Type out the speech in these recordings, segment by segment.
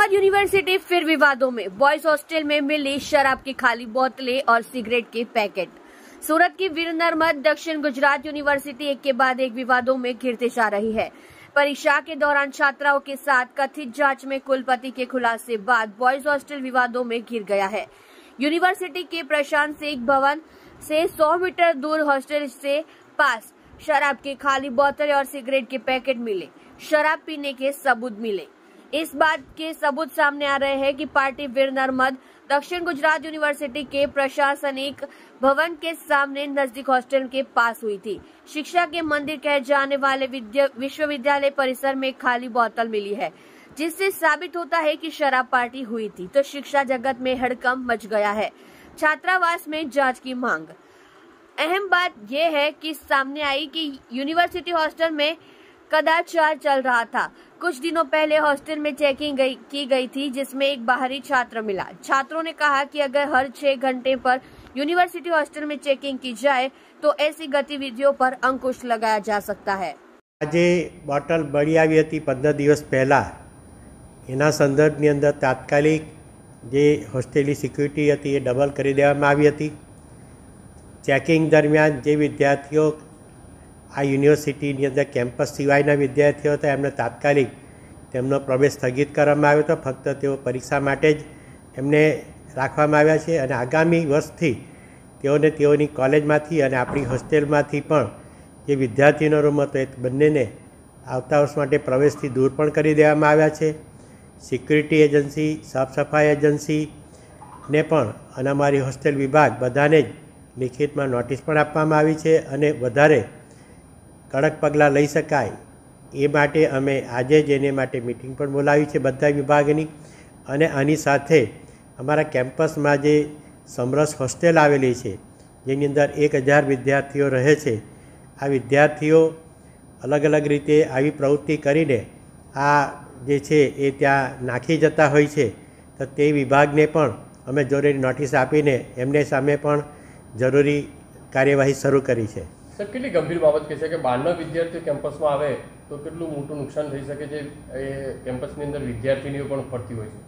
Ahmad university फिर विवादों में बॉयज हॉस्टल में मिली शराब की खाली बोतलें और सिगरेट के पैकेट सूरत की वीर नर्मद दक्षिण गुजरात यूनिवर्सिटी एक के बाद एक विवादों में घिरते जा रही है परीक्षा के दौरान छात्राओं के साथ कथित जांच में कुलपति के खुलासे बाद बॉयज हॉस्टल विवादों में घिर गया है यूनिवर्सिटी के प्रशांत सिंह भवन से 100 मीटर दूर हॉस्टल से पास शराब के खाली बोतल और सिगरेट के पैकेट मिले शराब पीने के सबूत मिले इस बात के सबूत सामने आ रहे हैं कि पार्टी वीर नर्मद दक्षिण गुजरात यूनिवर्सिटी के प्रशासनिक भवन के सामने नजदीक हॉस्टल के पास हुई थी शिक्षा के मंदिर कहे जाने वाले विश्वविद्यालय परिसर में खाली बोतल मिली है जिससे साबित होता है कि शराब पार्टी हुई थी तो शिक्षा जगत में हड़कंप मच गया है छात्रावास में जांच की मांग अहम बात यह है कि सामने आई कि यूनिवर्सिटी हॉस्टल में कदाचार चल रहा था कुछ दिनों पहले हॉस्टल में चेकिंग गई, की गई थी जिसमें एक बाहरी छात्र मिला छात्रों ने कहा कि अगर हर छह घंटे पर यूनिवर्सिटी हॉस्टल में चेकिंग की जाए तो ऐसी गतिविधियों पर अंकुश लगाया जा सकता है आज बॉटल મળી आई थी पंद्रह दिवस पहला એના संदर्भ અંદર તાત્કાલિક જે હોસ્ટેલની સિક્યુરિટી હતી એ ડબલ કરી દેવામાં આવી હતી ચેકિંગ દરમિયાન જે આ યુનિવર્સિટીની અંદર કેમ્પસ સિવાયના વિદ્યાર્થીઓ હતા એમને તાત્કાલિક તેમનો પ્રવેશ સ્થગિત કરવામાં આવ્યો હતો ફક્ત તેઓ પરીક્ષા માટે જ એમને રાખવામાં આવ્યા છે અને આગામી વર્ષથી તેઓને તેઓની કોલેજમાંથી અને આપણી હોસ્ટેલમાંથી પણ જે વિદ્યાર્થીનો રૂમ હતો એ બંનેને આવતા વર્ષ માટે પ્રવેશથી દૂર પણ કરી દેવામાં આવ્યા છે સિક્યુરિટી એજન્સી સાફ સફાઈ એજન્સી ને પણ અને અમારી હોસ્ટેલ વિભાગ બધાને જ લિખિતમાં નોટિસ પણ આપવામાં આવી છે અને વધારે કડક પગલાં લઈ શકાય એ માટે અમે આજે જ એને માટે મિટિંગ પણ બોલાવી છે બધા વિભાગની અને આની સાથે અમારા કેમ્પસમાં જે સમરસ હોસ્ટેલ આવેલી છે જેની અંદર એક હજાર વિદ્યાર્થીઓ રહે છે આ વિદ્યાર્થીઓ અલગ અલગ રીતે આવી પ્રવૃત્તિ કરીને આ જે છે એ ત્યાં નાખી જતા હોય છે તો તે વિભાગને પણ અમે જરૂરી નોટિસ આપીને એમને સામે પણ જરૂરી કાર્યવાહી શરૂ કરી છે સર કેટલી ગંભીર બાબત કહે છે કે બહારના વિદ્યાર્થીઓ કેમ્પસમાં આવે તો કેટલું મોટું નુકસાન થઈ શકે છે એ કેમ્પસની અંદર વિદ્યાર્થીનીઓ પણ ફરતી હોય છે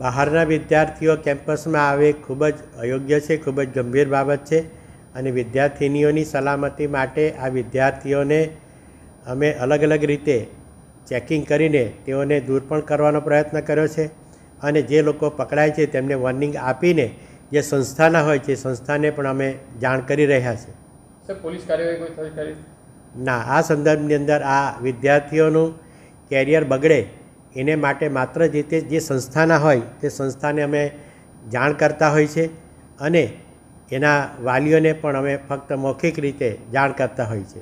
બહારના વિદ્યાર્થીઓ કેમ્પસમાં આવે ખૂબ જ અયોગ્ય છે ખૂબ જ ગંભીર બાબત છે અને વિદ્યાર્થીનીઓની સલામતી માટે આ વિદ્યાર્થીઓને અમે અલગ અલગ રીતે ચેકિંગ કરીને તેઓને દૂર પણ કરવાનો પ્રયત્ન કર્યો છે અને જે લોકો પકડાય છે તેમને વોર્નિંગ આપીને જે સંસ્થાના હોય છે સંસ્થાને પણ અમે જાણ કરી રહ્યા છીએ પોલીસ કાર્યવાહી કોઈ કરી ના આ સંદર્ભની અંદર આ વિદ્યાર્થીઓનું કેરિયર બગડે એને માટે માત્ર જે તે જે સંસ્થાના હોય તે સંસ્થાને અમે જાણ કરતા હોય છે અને એના વાલીઓને પણ અમે ફક્ત મૌખિક રીતે જાણ કરતા હોય છે